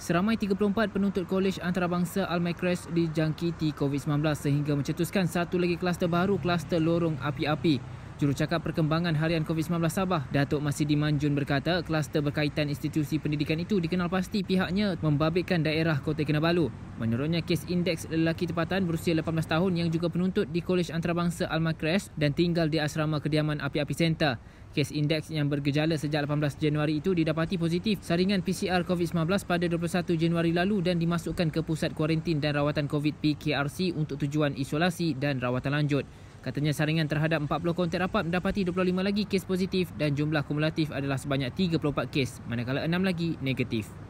Seramai 34 penuntut Kolej Antarabangsa al Almaykres dijangkiti COVID-19 sehingga mencetuskan satu lagi kluster baru kluster lorong api-api. Jurucakap Perkembangan Harian COVID-19 Sabah, Datuk Masidi Manjun berkata kluster berkaitan institusi pendidikan itu dikenal pasti pihaknya membabitkan daerah Kota Kinabalu. Menurutnya kes indeks lelaki tempatan berusia 18 tahun yang juga penuntut di Kolej Antarabangsa Al-Makres dan tinggal di asrama kediaman api-api center. Kes indeks yang bergejala sejak 18 Januari itu didapati positif saringan PCR COVID-19 pada 21 Januari lalu dan dimasukkan ke pusat kuarantin dan rawatan COVID-PKRC untuk tujuan isolasi dan rawatan lanjut. Katanya saringan terhadap 40 kontak rapat mendapati 25 lagi kes positif dan jumlah kumulatif adalah sebanyak 34 kes manakala 6 lagi negatif.